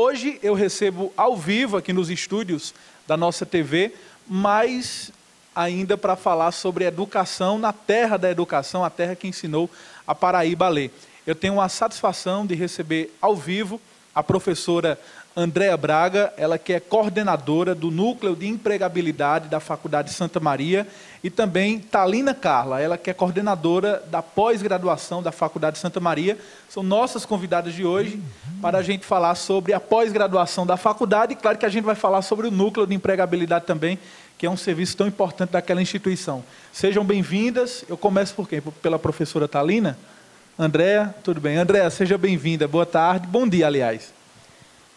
Hoje eu recebo ao vivo aqui nos estúdios da nossa TV, mas ainda para falar sobre educação na terra da educação, a terra que ensinou a Paraíba a ler. Eu tenho a satisfação de receber ao vivo a professora Andréa Braga, ela que é coordenadora do Núcleo de Empregabilidade da Faculdade Santa Maria, e também Talina Carla, ela que é coordenadora da pós-graduação da Faculdade Santa Maria, são nossas convidadas de hoje uhum. para a gente falar sobre a pós-graduação da faculdade, e claro que a gente vai falar sobre o Núcleo de Empregabilidade também, que é um serviço tão importante daquela instituição. Sejam bem-vindas. Eu começo por quem? Pela professora Talina. Andréa, tudo bem? Andréa, seja bem-vinda. Boa tarde. Bom dia, aliás.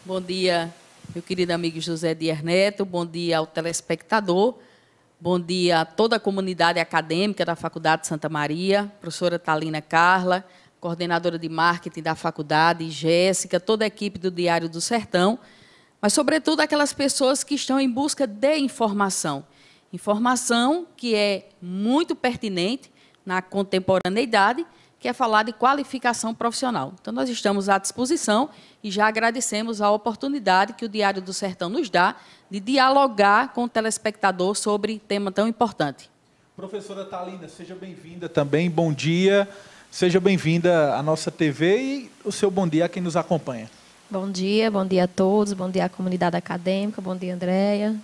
Bom dia, meu querido amigo José Dias Neto, bom dia ao telespectador, bom dia a toda a comunidade acadêmica da Faculdade Santa Maria, professora Talina Carla, coordenadora de marketing da faculdade, Jéssica, toda a equipe do Diário do Sertão, mas, sobretudo, aquelas pessoas que estão em busca de informação. Informação que é muito pertinente na contemporaneidade, que é falar de qualificação profissional. Então, nós estamos à disposição e já agradecemos a oportunidade que o Diário do Sertão nos dá de dialogar com o telespectador sobre tema tão importante. Professora Talina, seja bem-vinda também, bom dia. Seja bem-vinda à nossa TV e o seu bom dia a quem nos acompanha. Bom dia, bom dia a todos, bom dia à comunidade acadêmica, bom dia, Andréia,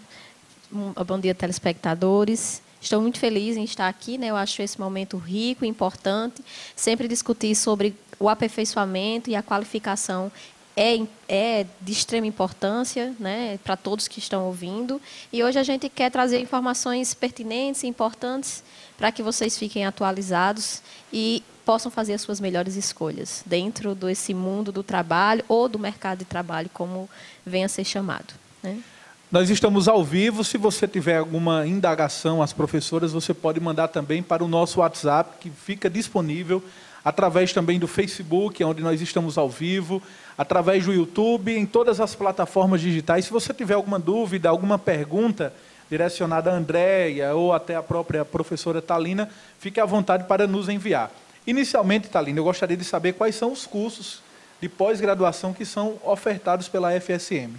bom dia, telespectadores. Estou muito feliz em estar aqui, né? Eu acho esse momento rico, importante. Sempre discutir sobre o aperfeiçoamento e a qualificação é, é de extrema importância, né? Para todos que estão ouvindo. E hoje a gente quer trazer informações pertinentes e importantes para que vocês fiquem atualizados e possam fazer as suas melhores escolhas dentro desse mundo do trabalho ou do mercado de trabalho, como venha a ser chamado. Né? Nós estamos ao vivo. Se você tiver alguma indagação às professoras, você pode mandar também para o nosso WhatsApp, que fica disponível através também do Facebook, onde nós estamos ao vivo, através do YouTube, em todas as plataformas digitais. Se você tiver alguma dúvida, alguma pergunta direcionada a Andréia ou até a própria professora Talina, fique à vontade para nos enviar. Inicialmente, Talina, eu gostaria de saber quais são os cursos de pós-graduação que são ofertados pela FSM.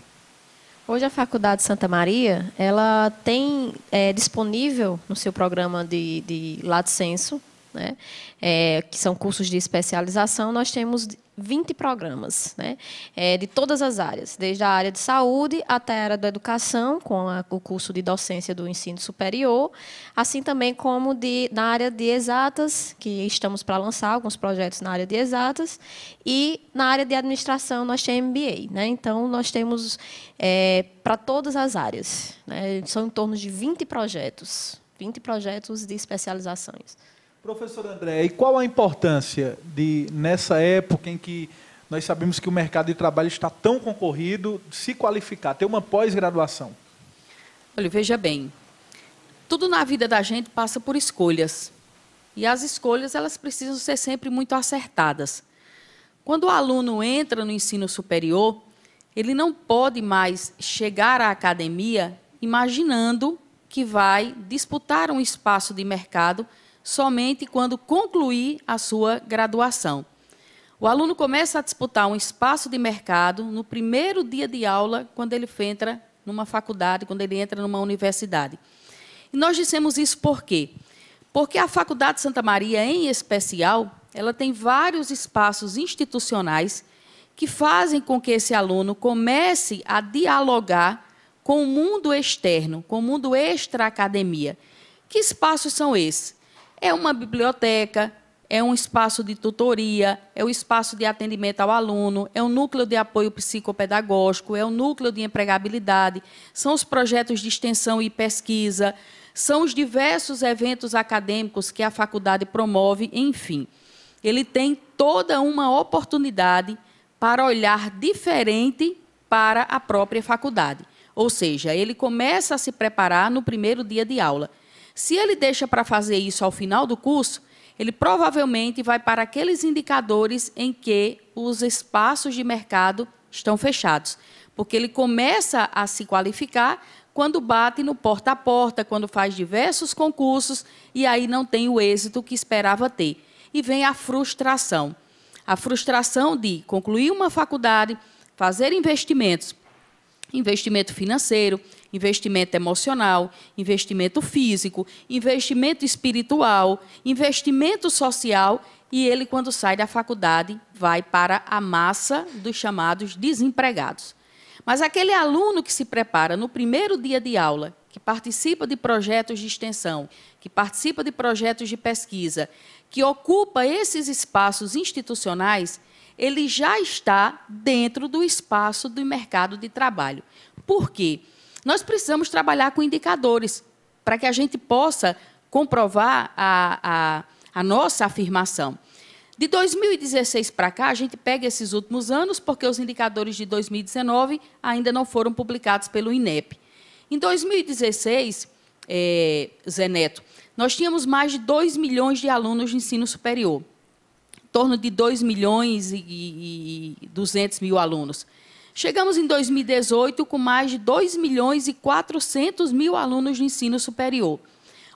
Hoje a Faculdade Santa Maria ela tem é, disponível no seu programa de, de Lato Senso né? É, que são cursos de especialização, nós temos 20 programas né? É, de todas as áreas, desde a área de saúde até a área da educação, com a, o curso de docência do ensino superior, assim também como de, na área de exatas, que estamos para lançar alguns projetos na área de exatas, e na área de administração nós temos MBA. Né? Então, nós temos é, para todas as áreas, né? são em torno de 20 projetos, 20 projetos de especializações. Professor André, e qual a importância de, nessa época em que nós sabemos que o mercado de trabalho está tão concorrido, se qualificar, ter uma pós-graduação? Olha, veja bem, tudo na vida da gente passa por escolhas. E as escolhas, elas precisam ser sempre muito acertadas. Quando o aluno entra no ensino superior, ele não pode mais chegar à academia imaginando que vai disputar um espaço de mercado somente quando concluir a sua graduação. O aluno começa a disputar um espaço de mercado no primeiro dia de aula, quando ele entra numa faculdade, quando ele entra numa universidade. E nós dissemos isso por quê? Porque a Faculdade de Santa Maria, em especial, ela tem vários espaços institucionais que fazem com que esse aluno comece a dialogar com o mundo externo, com o mundo extra-academia. Que espaços são esses? É uma biblioteca, é um espaço de tutoria, é o um espaço de atendimento ao aluno, é um núcleo de apoio psicopedagógico, é um núcleo de empregabilidade, são os projetos de extensão e pesquisa, são os diversos eventos acadêmicos que a faculdade promove, enfim. Ele tem toda uma oportunidade para olhar diferente para a própria faculdade. Ou seja, ele começa a se preparar no primeiro dia de aula. Se ele deixa para fazer isso ao final do curso, ele provavelmente vai para aqueles indicadores em que os espaços de mercado estão fechados, porque ele começa a se qualificar quando bate no porta a porta, quando faz diversos concursos e aí não tem o êxito que esperava ter. E vem a frustração. A frustração de concluir uma faculdade, fazer investimentos, investimento financeiro, investimento emocional, investimento físico, investimento espiritual, investimento social. E ele, quando sai da faculdade, vai para a massa dos chamados desempregados. Mas aquele aluno que se prepara no primeiro dia de aula, que participa de projetos de extensão, que participa de projetos de pesquisa, que ocupa esses espaços institucionais, ele já está dentro do espaço do mercado de trabalho. Por quê? Porque nós precisamos trabalhar com indicadores para que a gente possa comprovar a, a, a nossa afirmação. De 2016 para cá, a gente pega esses últimos anos, porque os indicadores de 2019 ainda não foram publicados pelo INEP. Em 2016, é, eh, Zé Neto, nós tínhamos mais de 2 milhões de alunos de ensino superior, em torno de 2 milhões e, e 200 mil alunos. Chegamos em 2018 com mais de 2 milhões e 400 mil alunos de ensino superior.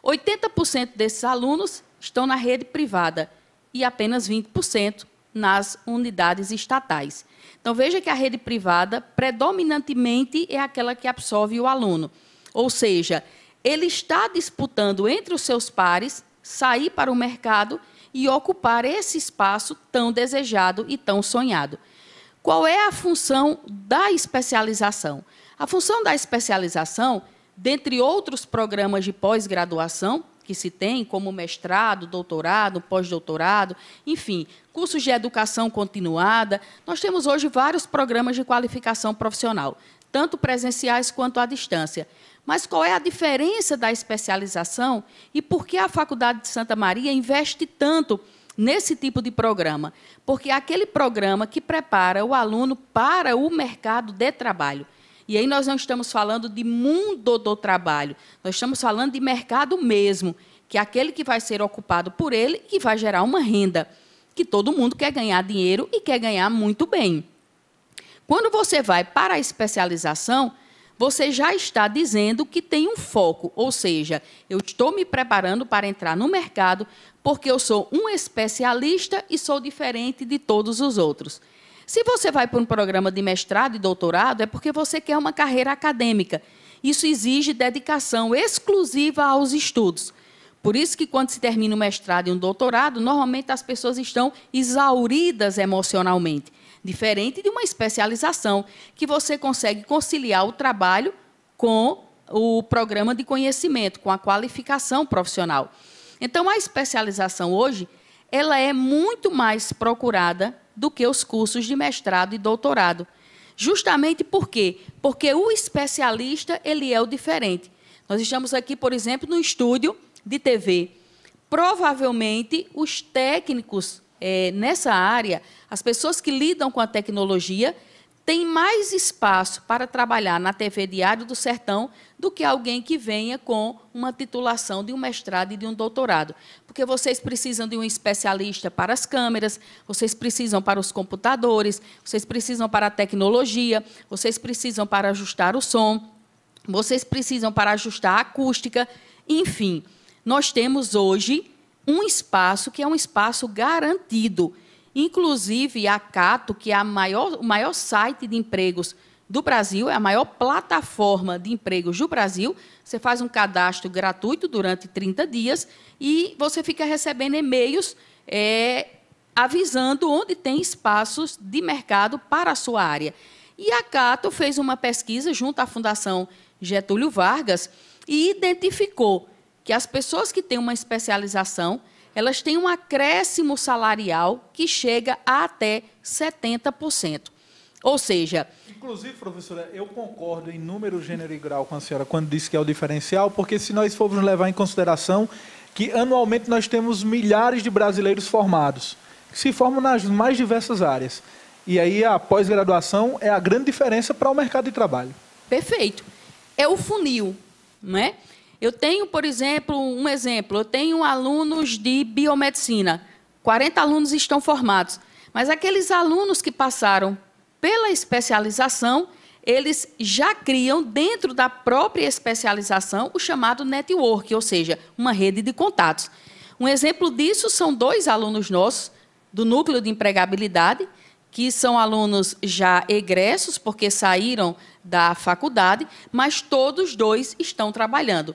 80% desses alunos estão na rede privada e apenas 20% nas unidades estatais. Então, veja que a rede privada, predominantemente, é aquela que absorve o aluno. Ou seja, ele está disputando entre os seus pares sair para o mercado e ocupar esse espaço tão desejado e tão sonhado. Qual é a função da especialização? A função da especialização, dentre outros programas de pós-graduação que se tem, como mestrado, doutorado, pós-doutorado, enfim, cursos de educação continuada, nós temos hoje vários programas de qualificação profissional, tanto presenciais quanto à distância. Mas qual é a diferença da especialização e por que a Faculdade de Santa Maria investe tanto nesse tipo de programa, porque é aquele programa que prepara o aluno para o mercado de trabalho. E aí nós não estamos falando de mundo do trabalho, nós estamos falando de mercado mesmo, que é aquele que vai ser ocupado por ele e que vai gerar uma renda, que todo mundo quer ganhar dinheiro e quer ganhar muito bem. Quando você vai para a especialização, você já está dizendo que tem um foco, ou seja, eu estou me preparando para entrar no mercado porque eu sou um especialista e sou diferente de todos os outros. Se você vai para um programa de mestrado e doutorado, é porque você quer uma carreira acadêmica. Isso exige dedicação exclusiva aos estudos. Por isso que quando se termina o mestrado e um doutorado, normalmente as pessoas estão exauridas emocionalmente. Diferente de uma especialização, que você consegue conciliar o trabalho com o programa de conhecimento, com a qualificação profissional. Então, a especialização hoje, ela é muito mais procurada do que os cursos de mestrado e doutorado. Justamente por quê? Porque o especialista, ele é o diferente. Nós estamos aqui, por exemplo, no estúdio de TV. Provavelmente, os técnicos é, nessa área, as pessoas que lidam com a tecnologia têm mais espaço para trabalhar na TV Diário do Sertão do que alguém que venha com uma titulação de um mestrado e de um doutorado. Porque vocês precisam de um especialista para as câmeras, vocês precisam para os computadores, vocês precisam para a tecnologia, vocês precisam para ajustar o som, vocês precisam para ajustar a acústica, enfim. Nós temos hoje um espaço que é um espaço garantido. Inclusive, a Cato, que é a maior, o maior site de empregos do Brasil, é a maior plataforma de empregos do Brasil. Você faz um cadastro gratuito durante 30 dias e você fica recebendo e-mails é, avisando onde tem espaços de mercado para a sua área. E a Cato fez uma pesquisa junto à Fundação Getúlio Vargas e identificou que as pessoas que têm uma especialização, elas têm um acréscimo salarial que chega a até 70%. Ou seja... Inclusive, professora, eu concordo em número, gênero e grau com a senhora quando disse que é o diferencial, porque se nós formos levar em consideração que anualmente nós temos milhares de brasileiros formados, que se formam nas mais diversas áreas. E aí a pós-graduação é a grande diferença para o mercado de trabalho. Perfeito. É o funil, né? Eu tenho, por exemplo, um exemplo. Eu tenho alunos de biomedicina. 40 alunos estão formados. Mas aqueles alunos que passaram pela especialização, eles já criam dentro da própria especialização o chamado network, ou seja, uma rede de contatos. Um exemplo disso são dois alunos nossos do núcleo de empregabilidade, que são alunos já egressos porque saíram da faculdade, mas todos dois estão trabalhando.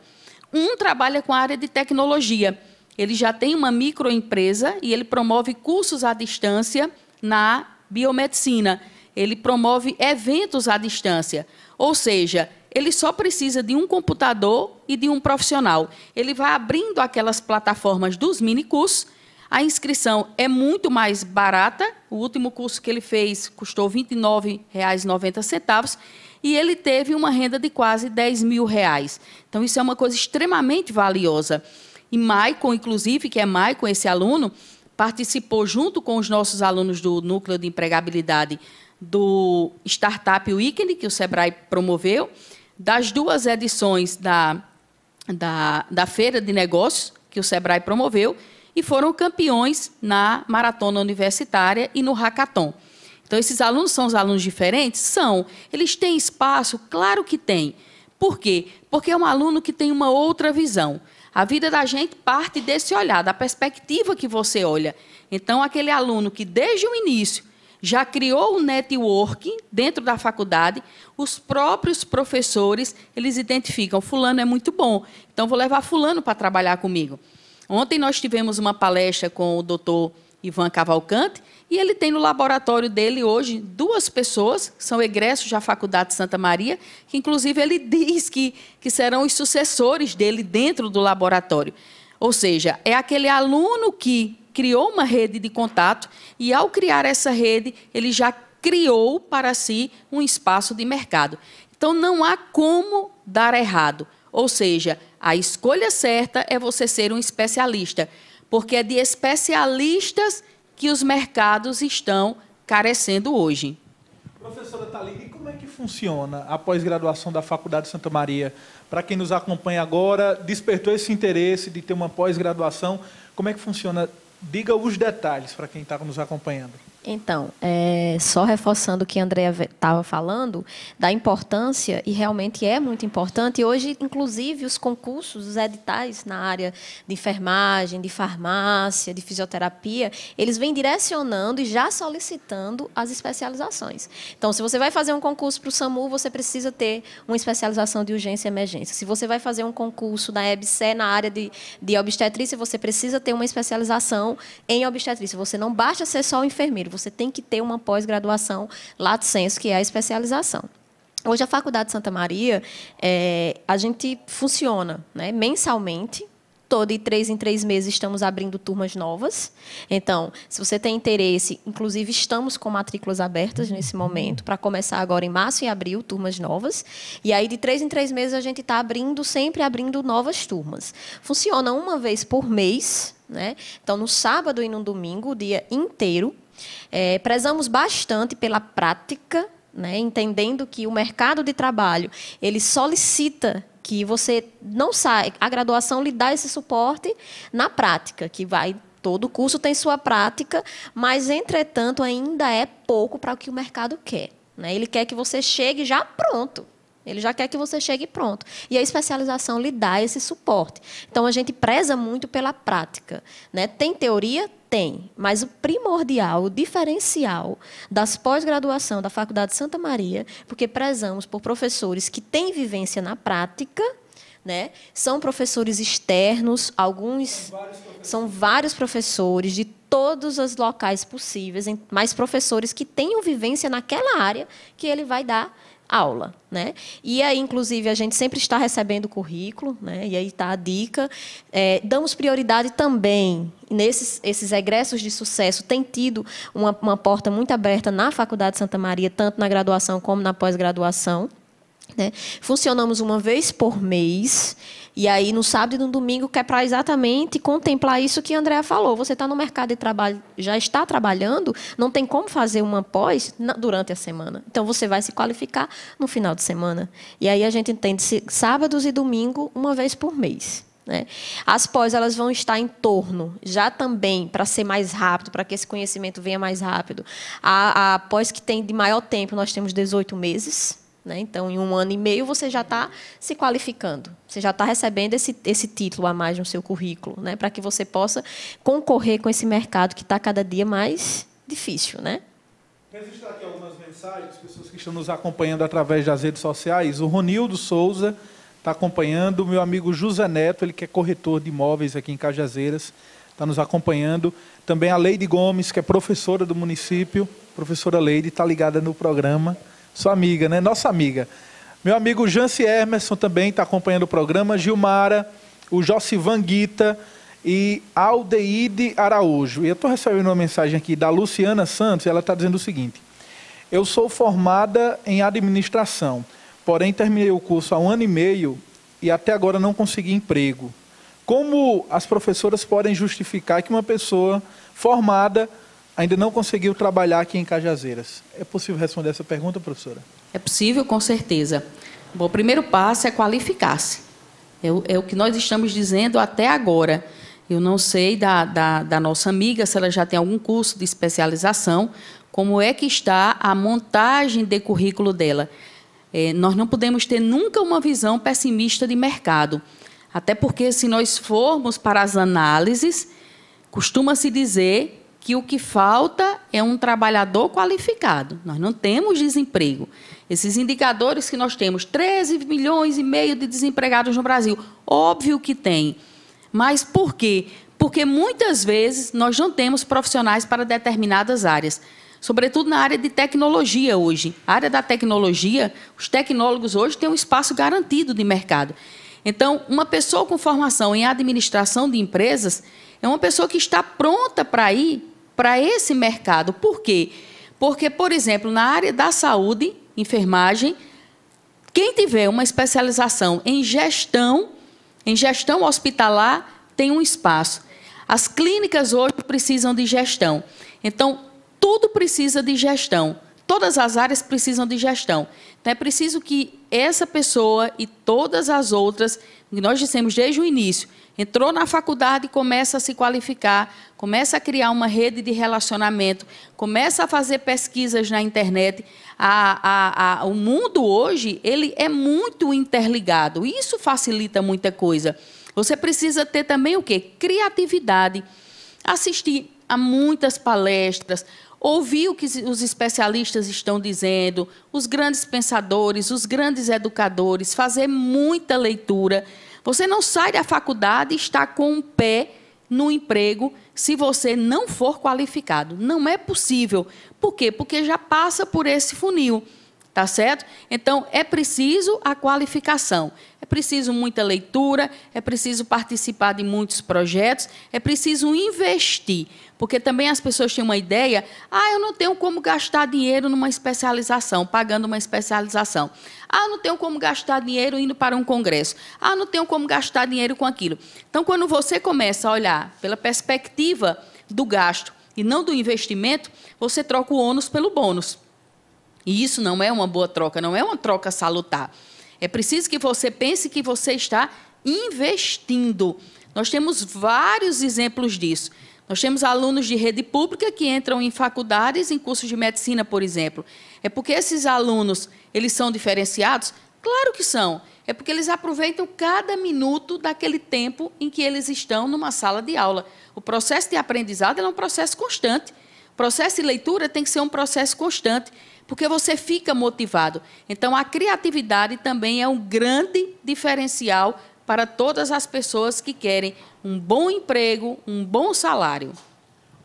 Um trabalha com a área de tecnologia. Ele já tem uma microempresa e ele promove cursos à distância na biomedicina. Ele promove eventos à distância. Ou seja, ele só precisa de um computador e de um profissional. Ele vai abrindo aquelas plataformas dos minicursos. A inscrição é muito mais barata. O último curso que ele fez custou R$ 29,90 e ele teve uma renda de quase 10 mil reais. Então, isso é uma coisa extremamente valiosa. E Maicon, inclusive, que é Maicon, esse aluno, participou junto com os nossos alunos do Núcleo de Empregabilidade do Startup Weekend, que o Sebrae promoveu, das duas edições da, da, da Feira de Negócios, que o Sebrae promoveu, e foram campeões na Maratona Universitária e no Hackathon. Então, esses alunos são os alunos diferentes? São. Eles têm espaço? Claro que tem. Por quê? Porque é um aluno que tem uma outra visão. A vida da gente parte desse olhar, da perspectiva que você olha. Então, aquele aluno que desde o início já criou um network dentro da faculdade, os próprios professores, eles identificam, fulano é muito bom, então vou levar fulano para trabalhar comigo. Ontem nós tivemos uma palestra com o doutor Ivan Cavalcante, e ele tem no laboratório dele hoje duas pessoas, são egressos da Faculdade Santa Maria, que inclusive ele diz que, que serão os sucessores dele dentro do laboratório. Ou seja, é aquele aluno que criou uma rede de contato e, ao criar essa rede, ele já criou para si um espaço de mercado. Então, não há como dar errado. Ou seja, a escolha certa é você ser um especialista, porque é de especialistas que os mercados estão carecendo hoje. Professora Thalita, e como é que funciona a pós-graduação da Faculdade Santa Maria? Para quem nos acompanha agora, despertou esse interesse de ter uma pós-graduação, como é que funciona? Diga os detalhes para quem está nos acompanhando. Então, é, só reforçando o que a Andrea estava falando, da importância, e realmente é muito importante, hoje, inclusive, os concursos, os editais na área de enfermagem, de farmácia, de fisioterapia, eles vêm direcionando e já solicitando as especializações. Então, se você vai fazer um concurso para o SAMU, você precisa ter uma especialização de urgência e emergência. Se você vai fazer um concurso da EBSE na área de, de obstetrícia, você precisa ter uma especialização em obstetrícia. Você não basta ser só o enfermeiro, você tem que ter uma pós-graduação lato senso, que é a especialização. Hoje, a Faculdade de Santa Maria, é, a gente funciona né, mensalmente, todo e três em três meses estamos abrindo turmas novas. Então, se você tem interesse, inclusive estamos com matrículas abertas nesse momento para começar agora em março e abril turmas novas. E aí de três em três meses a gente está abrindo, sempre abrindo novas turmas. Funciona uma vez por mês, né? Então no sábado e no domingo, o dia inteiro é, prezamos bastante pela prática, né, entendendo que o mercado de trabalho ele solicita que você não saia, a graduação lhe dá esse suporte na prática, que vai todo curso tem sua prática, mas entretanto ainda é pouco para o que o mercado quer. Né? Ele quer que você chegue já pronto. Ele já quer que você chegue pronto. E a especialização lhe dá esse suporte. Então a gente preza muito pela prática. Né? Tem teoria? Tem, mas o primordial, o diferencial das pós-graduação da Faculdade Santa Maria, porque prezamos por professores que têm vivência na prática, né? São professores externos, alguns são vários professores, são vários professores de todos os locais possíveis, mas professores que tenham vivência naquela área que ele vai dar aula, né? E aí, inclusive, a gente sempre está recebendo currículo, né? E aí está a dica. É, damos prioridade também nesses esses egressos de sucesso tem tido uma, uma porta muito aberta na Faculdade Santa Maria, tanto na graduação como na pós-graduação. Né? Funcionamos uma vez por mês, e aí no sábado e no domingo, que é para exatamente contemplar isso que a Andrea falou. Você está no mercado de trabalho, já está trabalhando, não tem como fazer uma pós durante a semana. Então você vai se qualificar no final de semana. E aí a gente entende sábados e domingo, uma vez por mês. Né? As pós elas vão estar em torno, já também para ser mais rápido, para que esse conhecimento venha mais rápido. A, a pós que tem de maior tempo, nós temos 18 meses. Né? Então, em um ano e meio, você já está se qualificando, você já está recebendo esse, esse título a mais no seu currículo, né? para que você possa concorrer com esse mercado que está cada dia mais difícil. Né? Registrar aqui algumas mensagens, pessoas que estão nos acompanhando através das redes sociais. O Ronildo Souza está acompanhando, o meu amigo José Neto, ele que é corretor de imóveis aqui em Cajazeiras, está nos acompanhando. Também a Leide Gomes, que é professora do município, professora Leide, está ligada no programa. Sua amiga, né? Nossa amiga. Meu amigo Jance Emerson também está acompanhando o programa. Gilmara, o Josivan Guita e Aldeide Araújo. E eu estou recebendo uma mensagem aqui da Luciana Santos. ela está dizendo o seguinte: Eu sou formada em administração, porém terminei o curso há um ano e meio e até agora não consegui emprego. Como as professoras podem justificar que uma pessoa formada ainda não conseguiu trabalhar aqui em Cajazeiras. É possível responder essa pergunta, professora? É possível, com certeza. Bom, o primeiro passo é qualificar-se. É, é, o que nós estamos dizendo até agora. Eu não sei da, da, da nossa amiga se ela já tem algum curso de especialização, como é que está a montagem de currículo dela. É, nós não podemos ter nunca uma visão pessimista de mercado. Até porque, se nós formos para as análises, costuma-se dizer que o que falta é um trabalhador qualificado. Nós não temos desemprego. Esses indicadores que nós temos, 13 milhões e meio de desempregados no Brasil, óbvio que tem. Mas por quê? Porque muitas vezes nós não temos profissionais para determinadas áreas, sobretudo na área de tecnologia hoje. A área da tecnologia, os tecnólogos hoje têm um espaço garantido de mercado. Então, uma pessoa com formação em administração de empresas, é uma pessoa que está pronta para ir para esse mercado. Por quê? Porque, por exemplo, na área da saúde, enfermagem, quem tiver uma especialização em gestão, em gestão hospitalar, tem um espaço. As clínicas hoje precisam de gestão. Então, tudo precisa de gestão. Todas as áreas precisam de gestão. Então, é preciso que essa pessoa e todas as outras, que nós dissemos desde o início, entrou na faculdade, começa a se qualificar, começa a criar uma rede de relacionamento, começa a fazer pesquisas na internet. A, a, a, o mundo hoje ele é muito interligado. Isso facilita muita coisa. Você precisa ter também o quê? Criatividade. Assistir a muitas palestras, ouvir o que os especialistas estão dizendo, os grandes pensadores, os grandes educadores, fazer muita leitura. Você não sai da faculdade e está com um pé no emprego se você não for qualificado. Não é possível. Por quê? Porque já passa por esse funil. Tá certo? Então, é preciso a qualificação, é preciso muita leitura, é preciso participar de muitos projetos, é preciso investir. Porque também as pessoas têm uma ideia, ah, eu não tenho como gastar dinheiro numa especialização, pagando uma especialização. Ah, eu não tenho como gastar dinheiro indo para um congresso. Ah, eu não tenho como gastar dinheiro com aquilo. Então, quando você começa a olhar pela perspectiva do gasto e não do investimento, você troca o ônus pelo bônus. E isso não é uma boa troca, não é uma troca salutar. É preciso que você pense que você está investindo. Nós temos vários exemplos disso. Nós temos alunos de rede pública que entram em faculdades, em cursos de medicina, por exemplo. É porque esses alunos, eles são diferenciados? Claro que são. É porque eles aproveitam cada minuto daquele tempo em que eles estão numa sala de aula. O processo de aprendizado é um processo constante. O processo de leitura tem que ser um processo constante porque você fica motivado. Então, a criatividade também é um grande diferencial para todas as pessoas que querem um bom emprego, um bom salário.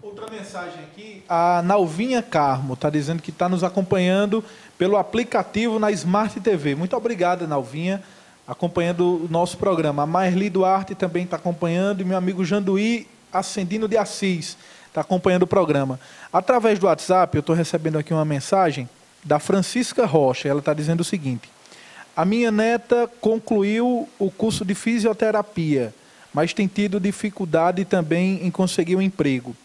Outra mensagem aqui, a Nalvinha Carmo está dizendo que está nos acompanhando pelo aplicativo na Smart TV. Muito obrigada, Nalvinha, acompanhando o nosso programa. A Marli Duarte também está acompanhando e meu amigo Janduí Ascendino de Assis está acompanhando o programa. Através do WhatsApp, eu estou recebendo aqui uma mensagem da Francisca Rocha. Ela está dizendo o seguinte: A minha neta concluiu o curso de fisioterapia, mas tem tido dificuldade também em conseguir um emprego.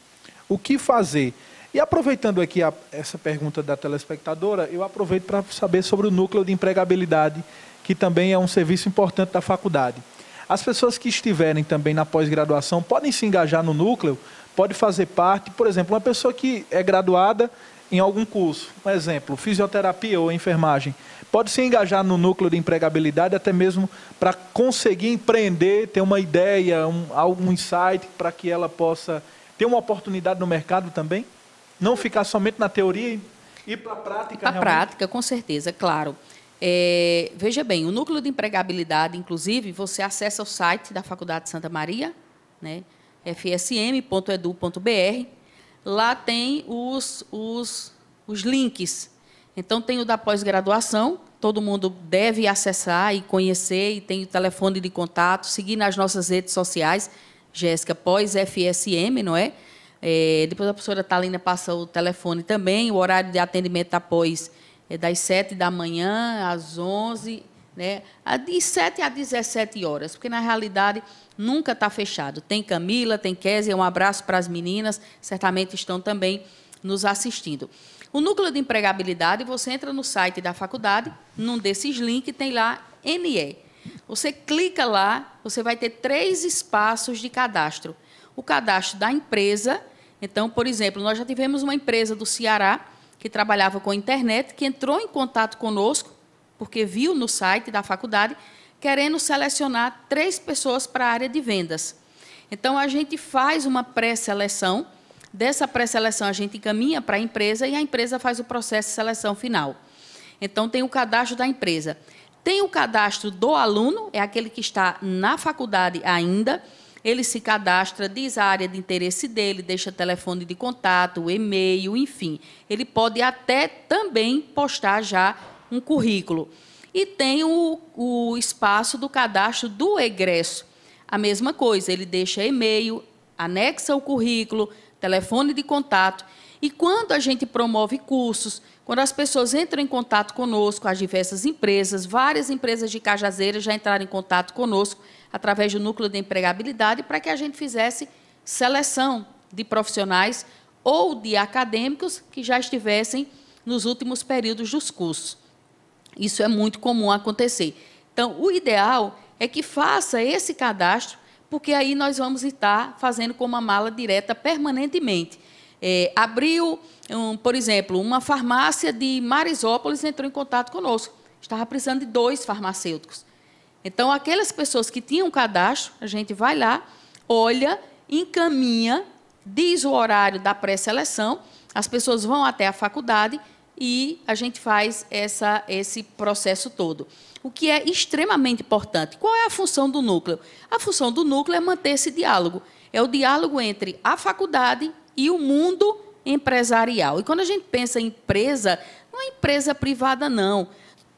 O que fazer? E aproveitando aqui a, essa pergunta da telespectadora, eu aproveito para saber sobre o núcleo de empregabilidade, que também é um serviço importante da faculdade. As pessoas que estiverem também na pós-graduação podem se engajar no núcleo pode fazer parte, por exemplo, uma pessoa que é graduada em algum curso, um exemplo, fisioterapia ou enfermagem, pode se engajar no núcleo de empregabilidade até mesmo para conseguir empreender, ter uma ideia, um, algum insight para que ela possa ter uma oportunidade no mercado também? Não ficar somente na teoria e ir para a prática? Para a prática, com certeza, claro. É, veja bem, o núcleo de empregabilidade, inclusive, você acessa o site da Faculdade Santa Maria, né? fsm.edu.br. Lá tem os, os, os links. Então, tem o da pós-graduação, todo mundo deve acessar e conhecer, e tem o telefone de contato, seguir nas nossas redes sociais, Jéssica Pós FSM, não é? é? Depois a professora Talina passa o telefone também, o horário de atendimento após é das 7 da manhã às 11, né? De 7 a 17 horas, porque na realidade nunca está fechado. Tem Camila, tem Kézia, um abraço para as meninas, certamente estão também nos assistindo. O núcleo de empregabilidade, você entra no site da faculdade, num desses links tem lá NE. Você clica lá, você vai ter três espaços de cadastro. O cadastro da empresa, então, por exemplo, nós já tivemos uma empresa do Ceará que trabalhava com internet, que entrou em contato conosco porque viu no site da faculdade querendo selecionar três pessoas para a área de vendas. Então, a gente faz uma pré-seleção. Dessa pré-seleção, a gente encaminha para a empresa e a empresa faz o processo de seleção final. Então, tem o cadastro da empresa. Tem o cadastro do aluno, é aquele que está na faculdade ainda. Ele se cadastra, diz a área de interesse dele, deixa telefone de contato, e-mail, enfim. Ele pode até também postar já um currículo. E tem o, o espaço do cadastro do egresso. A mesma coisa, ele deixa e-mail, anexa o currículo, telefone de contato. E quando a gente promove cursos, quando as pessoas entram em contato conosco, as diversas empresas, várias empresas de Cajazeira já entraram em contato conosco através do núcleo de empregabilidade para que a gente fizesse seleção de profissionais ou de acadêmicos que já estivessem nos últimos períodos dos cursos. Isso é muito comum acontecer. Então, o ideal é que faça esse cadastro, porque aí nós vamos estar fazendo com uma mala direta permanentemente. É, abriu, um, por exemplo, uma farmácia de Marisópolis entrou em contato conosco. Estava precisando de dois farmacêuticos. Então, aquelas pessoas que tinham cadastro, a gente vai lá, olha, encaminha, diz o horário da pré-seleção, as pessoas vão até a faculdade, e a gente faz essa, esse processo todo. O que é extremamente importante. Qual é a função do núcleo? A função do núcleo é manter esse diálogo. É o diálogo entre a faculdade e o mundo empresarial. E quando a gente pensa em empresa, não é empresa privada, não.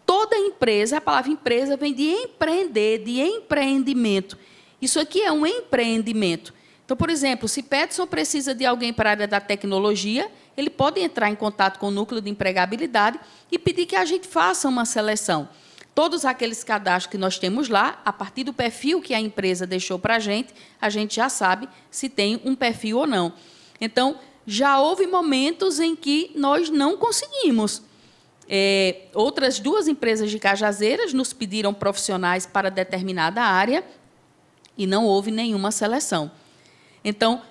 Toda empresa, a palavra empresa vem de empreender, de empreendimento. Isso aqui é um empreendimento. Então, por exemplo, se Petson precisa de alguém para a área da tecnologia, ele pode entrar em contato com o núcleo de empregabilidade e pedir que a gente faça uma seleção. Todos aqueles cadastros que nós temos lá, a partir do perfil que a empresa deixou para a gente, a gente já sabe se tem um perfil ou não. Então, já houve momentos em que nós não conseguimos. É, outras duas empresas de Cajazeiras nos pediram profissionais para determinada área e não houve nenhuma seleção. Então,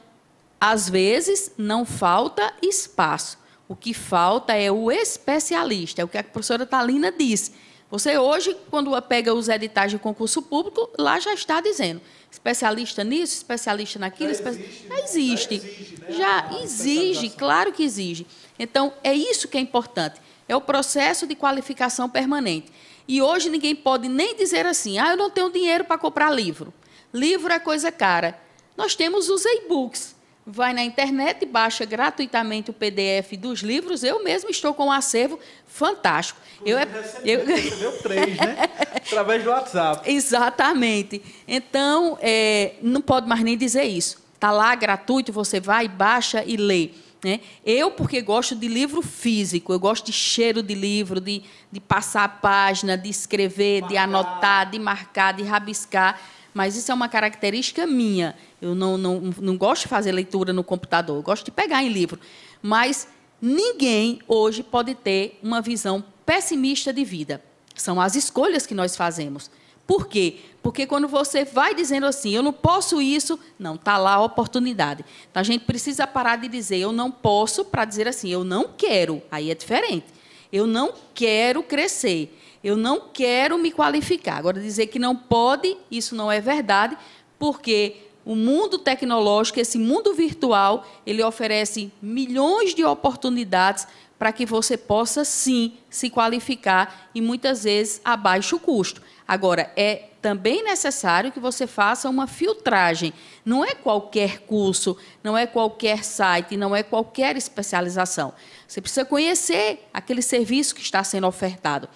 às vezes, não falta espaço. O que falta é o especialista, é o que a professora Talina disse. Você hoje, quando pega os editais de concurso público, lá já está dizendo especialista nisso, especialista naquilo. Já existe. Já né? existe. Já, exige, né? já ah, exige claro que exige. Então, é isso que é importante. É o processo de qualificação permanente. E hoje ninguém pode nem dizer assim, ah, eu não tenho dinheiro para comprar livro. Livro é coisa cara. Nós temos os e-books vai na internet, baixa gratuitamente o PDF dos livros. Eu mesmo estou com um acervo fantástico. eu é, eu recebeu três, né? Através do WhatsApp. Exatamente. Então, é, não pode mais nem dizer isso. Está lá gratuito, você vai, baixa e lê. Né? Eu, porque gosto de livro físico, eu gosto de cheiro de livro, de, de passar a página, de escrever, marcar. de anotar, de marcar, de rabiscar. Mas isso é uma característica minha. Eu não, não, não gosto de fazer leitura no computador, eu gosto de pegar em livro. Mas ninguém hoje pode ter uma visão pessimista de vida. São as escolhas que nós fazemos. Por quê? Porque quando você vai dizendo assim, eu não posso isso, não, está lá a oportunidade. Então a gente precisa parar de dizer eu não posso para dizer assim, eu não quero. Aí é diferente. Eu não quero crescer. Eu não quero me qualificar. Agora, dizer que não pode, isso não é verdade, porque o mundo tecnológico, esse mundo virtual, ele oferece milhões de oportunidades para que você possa sim se qualificar e muitas vezes a baixo custo. Agora, é também necessário que você faça uma filtragem. Não é qualquer curso, não é qualquer site, não é qualquer especialização. Você precisa conhecer aquele serviço que está sendo ofertado.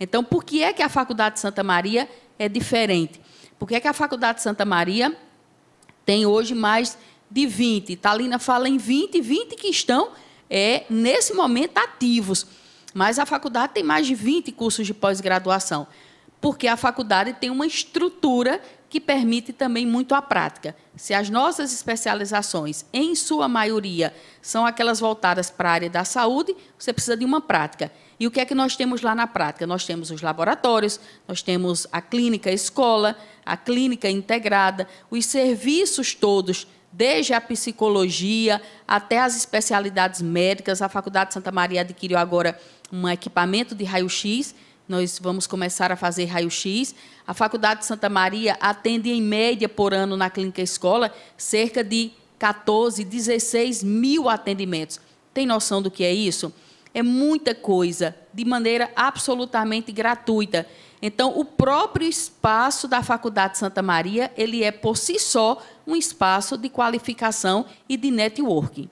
Então, por que é que a Faculdade Santa Maria é diferente? Por que é que a Faculdade Santa Maria tem hoje mais de 20? Talina fala em 20, 20 que estão, é, nesse momento, ativos. Mas a faculdade tem mais de 20 cursos de pós-graduação, porque a faculdade tem uma estrutura que permite também muito a prática. Se as nossas especializações, em sua maioria, são aquelas voltadas para a área da saúde, você precisa de uma prática. E o que é que nós temos lá na prática? Nós temos os laboratórios, nós temos a clínica escola, a clínica integrada, os serviços todos desde a psicologia até as especialidades médicas. A Faculdade de Santa Maria adquiriu agora um equipamento de raio-x nós vamos começar a fazer raio-x. A Faculdade de Santa Maria atende, em média, por ano na clínica escola, cerca de 14, 16 mil atendimentos. Tem noção do que é isso? É muita coisa, de maneira absolutamente gratuita. Então, o próprio espaço da Faculdade Santa Maria, ele é por si só um espaço de qualificação e de networking.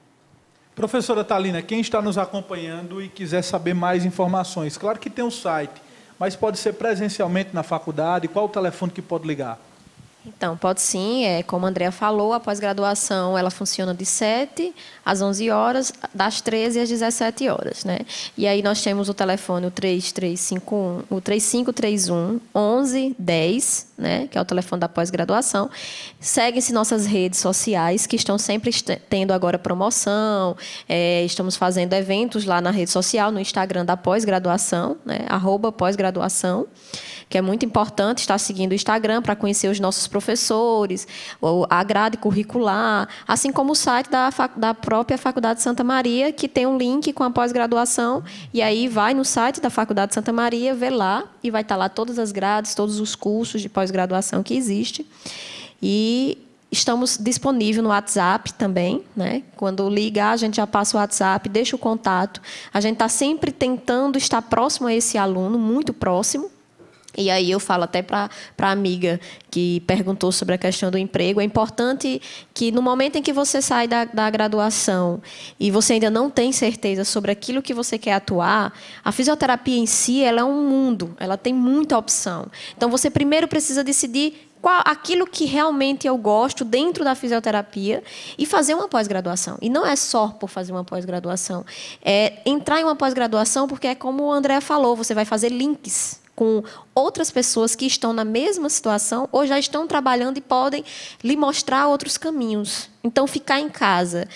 Professora Talina, quem está nos acompanhando e quiser saber mais informações, claro que tem um site mas pode ser presencialmente na faculdade? Qual o telefone que pode ligar? Então, pode sim, é, como a Andrea falou, a pós-graduação ela funciona de 7 às 11 horas, das 13 às 17 horas, né? E aí nós temos o telefone 3351, o 3531 1110, né, que é o telefone da pós-graduação. Seguem-se nossas redes sociais, que estão sempre tendo agora promoção, é, estamos fazendo eventos lá na rede social, no Instagram da pós-graduação, né, arroba pós-graduação, que é muito importante estar seguindo o Instagram para conhecer os nossos professores, a grade curricular, assim como o site da, da própria Faculdade Santa Maria, que tem um link com a pós-graduação, e aí vai no site da Faculdade Santa Maria, vê lá, e vai estar lá todas as grades, todos os cursos de pós pós-graduação que existe. E Estamos disponível no WhatsApp também, né? Quando ligar, a gente já passa o WhatsApp, deixa o contato. A gente está sempre tentando estar próximo a esse aluno, muito próximo, e aí eu falo até para a amiga que perguntou sobre a questão do emprego, é importante que no momento em que você sai da, da graduação e você ainda não tem certeza sobre aquilo que você quer atuar, a fisioterapia em si ela é um mundo, ela tem muita opção. Então você primeiro precisa decidir qual, aquilo que realmente eu gosto dentro da fisioterapia e fazer uma pós-graduação. E não é só por fazer uma pós-graduação, é entrar em uma pós-graduação porque é como o André falou, você vai fazer links com outras pessoas que estão na mesma situação ou já estão trabalhando e podem lhe mostrar outros caminhos. Então, ficar em casa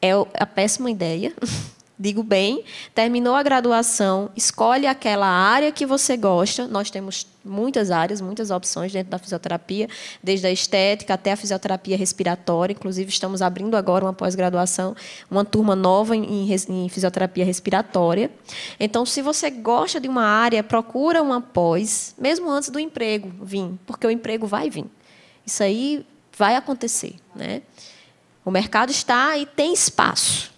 é a péssima ideia. digo bem, terminou a graduação, escolhe aquela área que você gosta. Nós temos muitas áreas, muitas opções dentro da fisioterapia, desde a estética até a fisioterapia respiratória. Inclusive, estamos abrindo agora uma pós-graduação, uma turma nova em, em, fisioterapia respiratória. Então, se você gosta de uma área, procura uma pós, mesmo antes do emprego vir, porque o emprego vai vir. Isso aí vai acontecer. Né? O mercado está e tem espaço.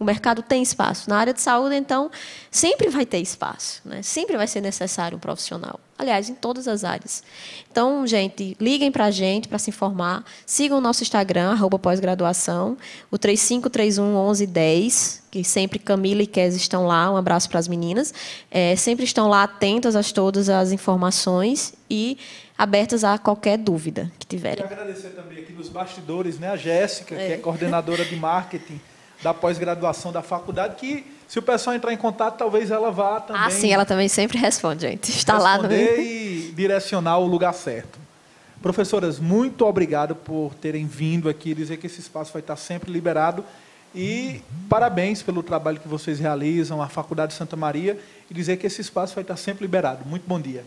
O mercado tem espaço. Na área de saúde, então, sempre vai ter espaço, né? sempre vai ser necessário um profissional. Aliás, em todas as áreas. Então, gente, liguem para a gente para se informar. Sigam o nosso Instagram, arroba pós-graduação, o 35311110, que sempre Camila e Kes estão lá. Um abraço para as meninas. É, sempre estão lá atentas a todas as informações e abertas a qualquer dúvida que tiverem. Quero agradecer também aqui nos bastidores né, a Jéssica, é. que é coordenadora de marketing da pós-graduação da faculdade, que se o pessoal entrar em contato, talvez ela vá ah, também. Ah, sim, ela também sempre responde, gente. Está lá no. e direcionar o lugar certo. Professoras, muito obrigado por terem vindo aqui, dizer que esse espaço vai estar sempre liberado. E uhum. parabéns pelo trabalho que vocês realizam, a Faculdade de Santa Maria, e dizer que esse espaço vai estar sempre liberado. Muito bom dia.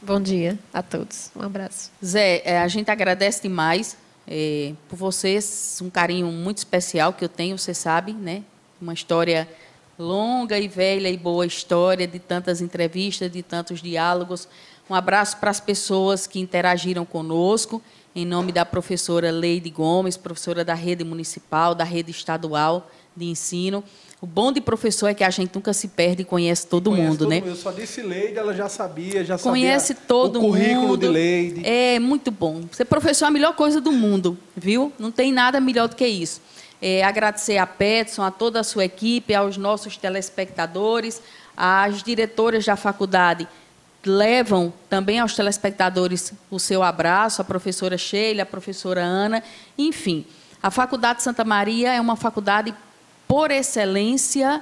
Bom dia a todos. Um abraço. Zé, é, a gente agradece demais é, por vocês, um carinho muito especial que eu tenho, você sabe, né? Uma história longa e velha e boa história de tantas entrevistas, de tantos diálogos. Um abraço para as pessoas que interagiram conosco, em nome da professora Leide Gomes, professora da rede municipal, da rede estadual de ensino. O bom de professor é que a gente nunca se perde e conhece todo conhece mundo, todo né? Mundo. Eu só disse Leide, ela já sabia, já conhece sabia todo o currículo mundo. de Leide. É muito bom. Ser professor é a melhor coisa do mundo, viu? Não tem nada melhor do que isso. É, agradecer a Petson, a toda a sua equipe, aos nossos telespectadores, às diretoras da faculdade levam também aos telespectadores o seu abraço, a professora Sheila, a professora Ana, enfim. A Faculdade Santa Maria é uma faculdade por excelência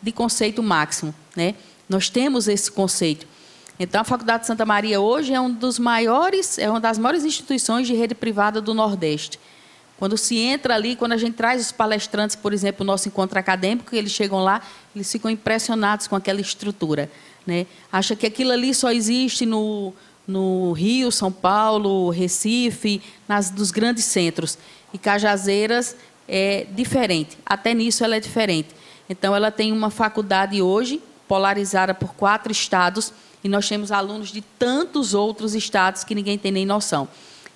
de conceito máximo. Né? Nós temos esse conceito. Então, a Faculdade de Santa Maria hoje é um dos maiores, é uma das maiores instituições de rede privada do Nordeste. Quando se entra ali, quando a gente traz os palestrantes, por exemplo, o nosso encontro acadêmico, eles chegam lá, eles ficam impressionados com aquela estrutura. Né? Acha que aquilo ali só existe no, no Rio, São Paulo, Recife, nas, nos grandes centros. E Cajazeiras é diferente. Até nisso ela é diferente. Então ela tem uma faculdade hoje polarizada por quatro estados e nós temos alunos de tantos outros estados que ninguém tem nem noção.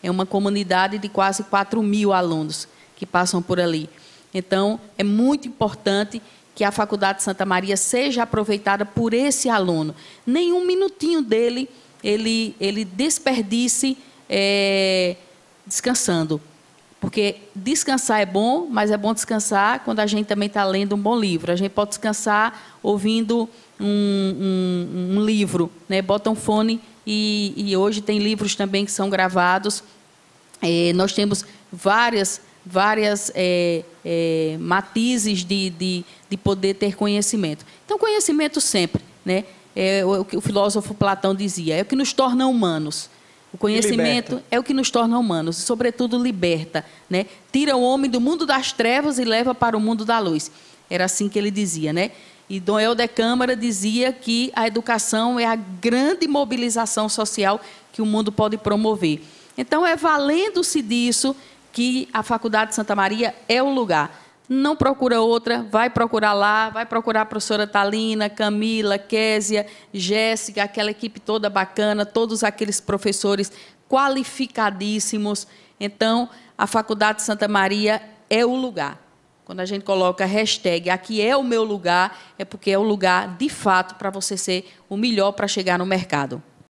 É uma comunidade de quase 4 mil alunos que passam por ali. Então, é muito importante que a Faculdade de Santa Maria seja aproveitada por esse aluno. Nenhum minutinho dele ele, ele desperdice é, descansando. Porque descansar é bom, mas é bom descansar quando a gente também está lendo um bom livro. A gente pode descansar ouvindo um, um, um livro, né? bota um fone e, e, hoje tem livros também que são gravados. É, nós temos várias, várias é, é, matizes de, de, de, poder ter conhecimento. Então, conhecimento sempre. Né? É o que o filósofo Platão dizia, é o que nos torna humanos. O conhecimento é o que nos torna humanos e, sobretudo, liberta. Né? Tira o homem do mundo das trevas e leva para o mundo da luz. Era assim que ele dizia, né? E Dom Helder Câmara dizia que a educação é a grande mobilização social que o mundo pode promover. Então, é valendo-se disso que a Faculdade de Santa Maria é o lugar não procura outra, vai procurar lá, vai procurar a professora Talina, Camila, Késia, Jéssica, aquela equipe toda bacana, todos aqueles professores qualificadíssimos. Então, a Faculdade Santa Maria é o lugar. Quando a gente coloca hashtag aqui é o meu lugar, é porque é o lugar de fato para você ser o melhor para chegar no mercado.